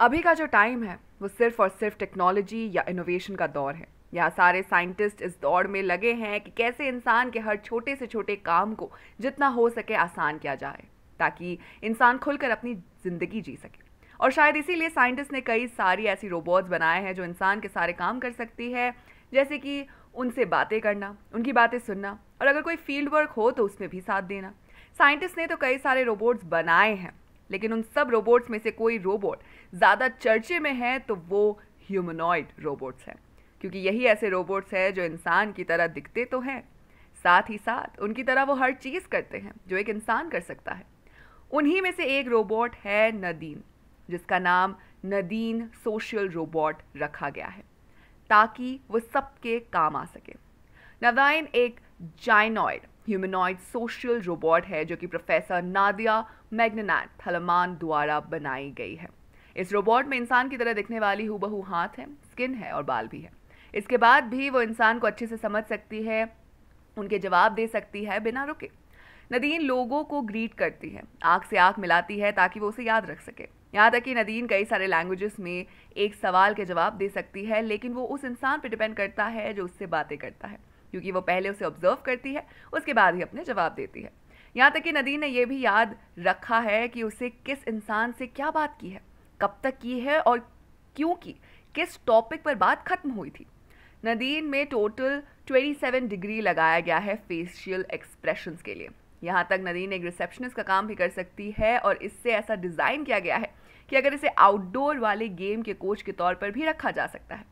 अभी का जो टाइम है वो सिर्फ और सिर्फ टेक्नोलॉजी या इनोवेशन का दौर है यहाँ सारे साइंटिस्ट इस दौड़ में लगे हैं कि कैसे इंसान के हर छोटे से छोटे काम को जितना हो सके आसान किया जाए ताकि इंसान खुलकर अपनी ज़िंदगी जी सके और शायद इसीलिए साइंटिस्ट ने कई सारी ऐसी रोबोट्स बनाए हैं जो इंसान के सारे काम कर सकती है जैसे कि उनसे बातें करना उनकी बातें सुनना और अगर कोई फील्ड वर्क हो तो उसमें भी साथ देना साइंटिस्ट ने तो कई सारे रोबोट्स बनाए हैं लेकिन उन सब रोबोट्स में से कोई रोबोट ज़्यादा चर्चे में है तो वो ह्यूमनॉइड रोबोट्स हैं क्योंकि यही ऐसे रोबोट्स हैं जो इंसान की तरह दिखते तो हैं साथ ही साथ उनकी तरह वो हर चीज़ करते हैं जो एक इंसान कर सकता है उन्हीं में से एक रोबोट है नदीन जिसका नाम नदीन सोशल रोबोट रखा गया है ताकि वो सबके काम आ सके नदाइन एक जाइनॉइड ह्यूमनॉइड सोशल रोबोट है जो कि प्रोफेसर नादिया मैग्ननाट थलमान द्वारा बनाई गई है इस रोबोट में इंसान की तरह दिखने वाली हूबहू हाथ है स्किन है और बाल भी है इसके बाद भी वो इंसान को अच्छे से समझ सकती है उनके जवाब दे सकती है बिना रुके नदीन लोगों को ग्रीट करती है आँख से आँख मिलाती है ताकि वो उसे याद रख सके यहाँ तक कि नदीन कई सारे लैंग्वेजेस में एक सवाल के जवाब दे सकती है लेकिन वो उस इंसान पर डिपेंड करता है जो उससे बातें करता है क्योंकि वो पहले उसे ऑब्जर्व करती है उसके बाद ही अपने जवाब देती है यहाँ तक कि नदीन ने यह भी याद रखा है कि उसे किस इंसान से क्या बात की है कब तक की है और क्यों की किस टॉपिक पर बात खत्म हुई थी नदीन में टोटल 27 डिग्री लगाया गया है फेशियल एक्सप्रेशन के लिए यहाँ तक नदीन एक रिसेप्शनिस्ट का काम भी कर सकती है और इससे ऐसा डिज़ाइन किया गया है कि अगर इसे आउटडोर वाले गेम के कोच के तौर पर भी रखा जा सकता है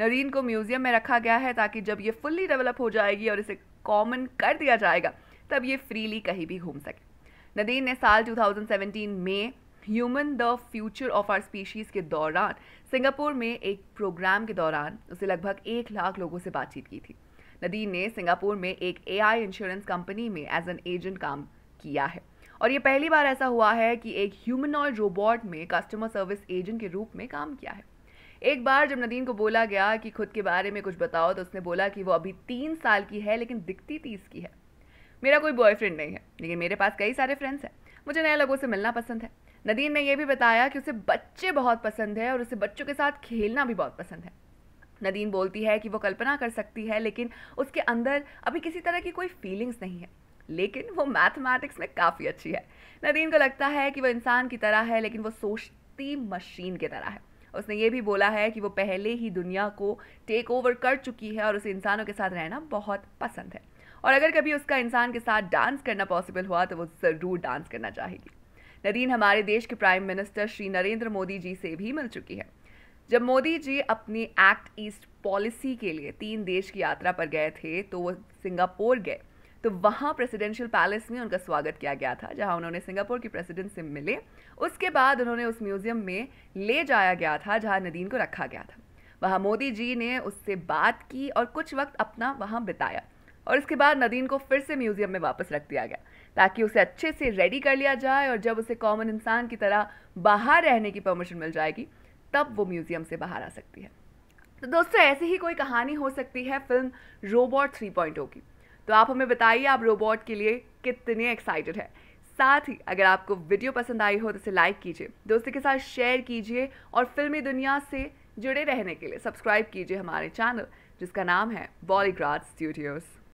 नदीन को म्यूज़ियम में रखा गया है ताकि जब ये फुल्ली डेवलप हो जाएगी और इसे कॉमन कर दिया जाएगा तब ये फ्रीली कहीं भी घूम सके नदीन ने साल 2017 में human the future of our species के दौरान सिंगापुर में एक प्रोग्राम के दौरान उसे लगभग एक लाख लोगों से बातचीत की थी नदीन ने सिंगापुर में एक एआई इंश्योरेंस कंपनी में एज एन एजेंट काम किया है और ये पहली बार ऐसा हुआ है कि एक ह्यूमनॉइड रोबोट में कस्टमर सर्विस एजेंट के रूप में काम किया है एक बार जब नदीन को बोला गया कि खुद के बारे में कुछ बताओ तो उसने बोला कि वो अभी तीन साल की है लेकिन दिखती तीस की है मेरा कोई बॉयफ्रेंड नहीं है लेकिन मेरे पास कई सारे फ्रेंड्स हैं मुझे नए लोगों से मिलना पसंद है नदीन ने यह भी बताया कि उसे बच्चे बहुत पसंद है और उसे बच्चों के साथ खेलना भी बहुत पसंद है नदीन बोलती है कि वो कल्पना कर सकती है लेकिन उसके अंदर अभी किसी तरह की कोई फीलिंग्स नहीं है लेकिन वो मैथमेटिक्स में काफ़ी अच्छी है नदीन को लगता है कि वो इंसान की तरह है लेकिन वो सोचती मशीन की तरह है उसने ये भी बोला है कि वो पहले ही दुनिया को टेक ओवर कर चुकी है और उसे इंसानों के साथ रहना बहुत पसंद है और अगर कभी उसका इंसान के साथ डांस करना पॉसिबल हुआ तो वो ज़रूर डांस करना चाहेगी नदीन हमारे देश के प्राइम मिनिस्टर श्री नरेंद्र मोदी जी से भी मिल चुकी है जब मोदी जी अपनी एक्ट ईस्ट पॉलिसी के लिए तीन देश की यात्रा पर गए थे तो वो सिंगापुर गए तो वहाँ प्रेसिडेंशियल पैलेस में उनका स्वागत किया गया था जहाँ उन्होंने सिंगापुर की प्रेसिडेंट से मिले उसके बाद उन्होंने उस म्यूज़ियम में ले जाया गया था जहाँ नदीन को रखा गया था वहाँ मोदी जी ने उससे बात की और कुछ वक्त अपना वहाँ बिताया और इसके बाद नदीन को फिर से म्यूज़ियम में वापस रख दिया गया ताकि उसे अच्छे से रेडी कर लिया जाए और जब उसे कॉमन इंसान की तरह बाहर रहने की परमिशन मिल जाएगी तब वो म्यूज़ियम से बाहर आ सकती है तो दोस्तों ऐसी ही कोई कहानी हो सकती है फिल्म रोबोट 3.0 की तो आप हमें बताइए आप रोबोट के लिए कितने एक्साइटेड हैं साथ ही अगर आपको वीडियो पसंद आई हो तो इसे लाइक कीजिए दोस्तों के साथ शेयर कीजिए और फिल्मी दुनिया से जुड़े रहने के लिए सब्सक्राइब कीजिए हमारे चैनल जिसका नाम है बॉलीग्राड स्टूडियोज़